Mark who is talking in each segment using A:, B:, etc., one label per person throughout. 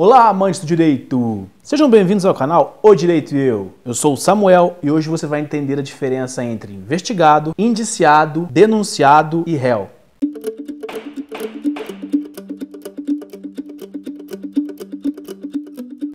A: Olá, amantes do direito! Sejam bem-vindos ao canal O Direito e Eu. Eu sou o Samuel e hoje você vai entender a diferença entre investigado, indiciado, denunciado e réu.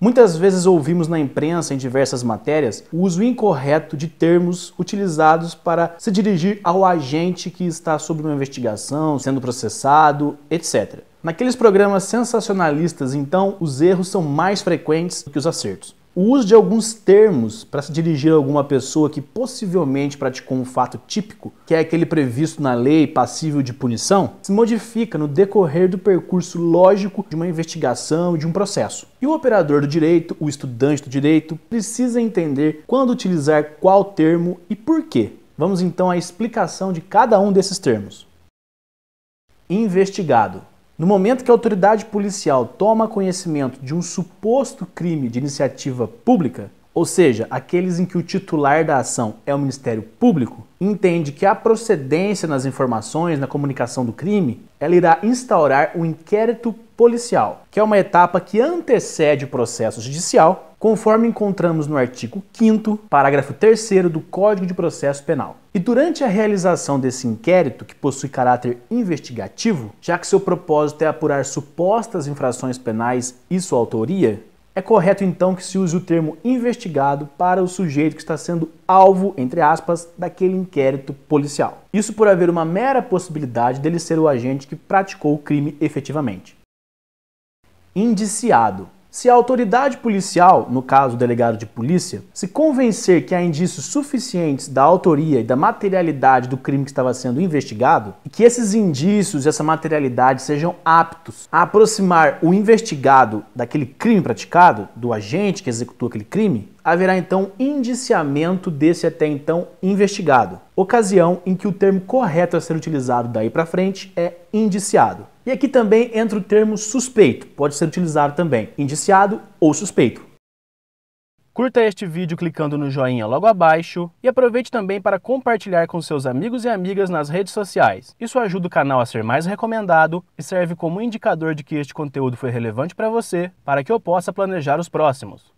A: Muitas vezes ouvimos na imprensa, em diversas matérias, o uso incorreto de termos utilizados para se dirigir ao agente que está sob uma investigação, sendo processado, etc. Naqueles programas sensacionalistas, então, os erros são mais frequentes do que os acertos. O uso de alguns termos para se dirigir a alguma pessoa que possivelmente praticou um fato típico, que é aquele previsto na lei passível de punição, se modifica no decorrer do percurso lógico de uma investigação, de um processo. E o operador do direito, o estudante do direito, precisa entender quando utilizar qual termo e por quê. Vamos então à explicação de cada um desses termos. Investigado no momento que a autoridade policial toma conhecimento de um suposto crime de iniciativa pública, ou seja, aqueles em que o titular da ação é o Ministério Público, entende que a procedência nas informações, na comunicação do crime, ela irá instaurar o um inquérito policial, que é uma etapa que antecede o processo judicial conforme encontramos no artigo 5 parágrafo 3 do Código de Processo Penal. E durante a realização desse inquérito, que possui caráter investigativo, já que seu propósito é apurar supostas infrações penais e sua autoria, é correto então que se use o termo investigado para o sujeito que está sendo alvo, entre aspas, daquele inquérito policial. Isso por haver uma mera possibilidade dele ser o agente que praticou o crime efetivamente. Indiciado se a autoridade policial, no caso o delegado de polícia, se convencer que há indícios suficientes da autoria e da materialidade do crime que estava sendo investigado, e que esses indícios e essa materialidade sejam aptos a aproximar o investigado daquele crime praticado, do agente que executou aquele crime, haverá então indiciamento desse até então investigado, ocasião em que o termo correto a ser utilizado daí para frente é indiciado. E aqui também entra o termo suspeito, pode ser utilizado também indiciado ou suspeito. Curta este vídeo clicando no joinha logo abaixo e aproveite também para compartilhar com seus amigos e amigas nas redes sociais. Isso ajuda o canal a ser mais recomendado e serve como indicador de que este conteúdo foi relevante para você, para que eu possa planejar os próximos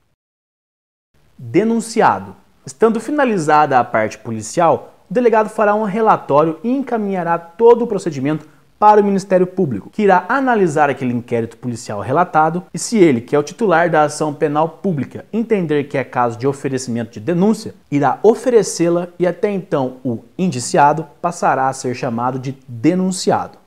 A: denunciado. Estando finalizada a parte policial, o delegado fará um relatório e encaminhará todo o procedimento para o Ministério Público, que irá analisar aquele inquérito policial relatado e, se ele, que é o titular da ação penal pública, entender que é caso de oferecimento de denúncia, irá oferecê-la e, até então, o indiciado passará a ser chamado de denunciado.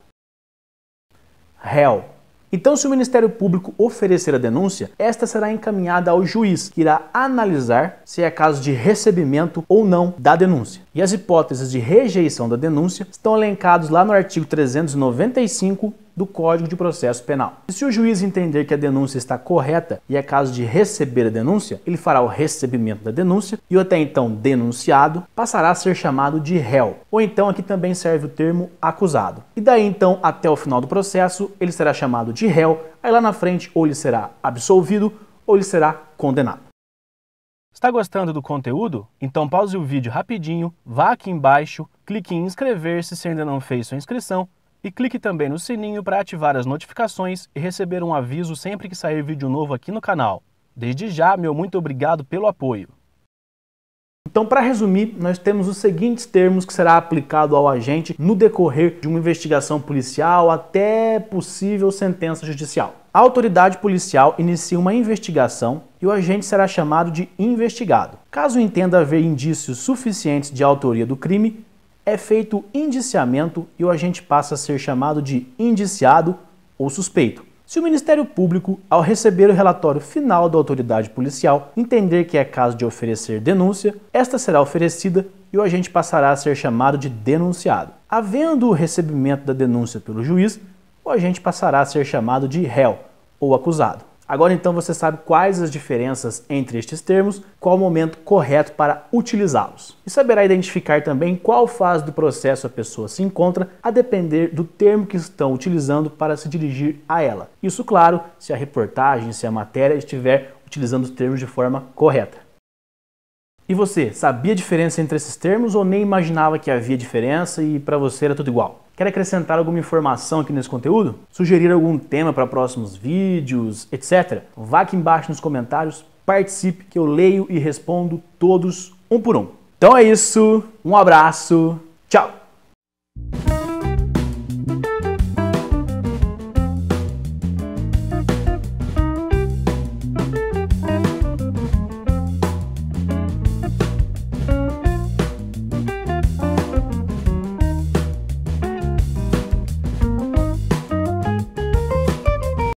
A: Réu então, se o Ministério Público oferecer a denúncia, esta será encaminhada ao juiz, que irá analisar se é caso de recebimento ou não da denúncia. E as hipóteses de rejeição da denúncia estão elencadas lá no artigo 395 do Código de Processo Penal. E se o juiz entender que a denúncia está correta e é caso de receber a denúncia, ele fará o recebimento da denúncia e o até então denunciado passará a ser chamado de réu, ou então aqui também serve o termo acusado. E daí então até o final do processo, ele será chamado de réu, aí lá na frente ou ele será absolvido ou ele será condenado. Está gostando do conteúdo? Então pause o vídeo rapidinho, vá aqui embaixo, clique em inscrever-se se ainda não fez sua inscrição e clique também no sininho para ativar as notificações e receber um aviso sempre que sair vídeo novo aqui no canal. Desde já, meu muito obrigado pelo apoio. Então, para resumir, nós temos os seguintes termos que será aplicado ao agente no decorrer de uma investigação policial até possível sentença judicial. A autoridade policial inicia uma investigação e o agente será chamado de investigado. Caso entenda haver indícios suficientes de autoria do crime, é feito indiciamento e o agente passa a ser chamado de indiciado ou suspeito. Se o Ministério Público, ao receber o relatório final da autoridade policial, entender que é caso de oferecer denúncia, esta será oferecida e o agente passará a ser chamado de denunciado. Havendo o recebimento da denúncia pelo juiz, o agente passará a ser chamado de réu ou acusado. Agora então você sabe quais as diferenças entre estes termos, qual o momento correto para utilizá-los. E saberá identificar também qual fase do processo a pessoa se encontra, a depender do termo que estão utilizando para se dirigir a ela. Isso, claro, se a reportagem, se a matéria estiver utilizando os termos de forma correta. E você, sabia a diferença entre esses termos ou nem imaginava que havia diferença e para você era tudo igual? Quer acrescentar alguma informação aqui nesse conteúdo? Sugerir algum tema para próximos vídeos, etc? Vá aqui embaixo nos comentários, participe que eu leio e respondo todos um por um. Então é isso, um abraço, tchau!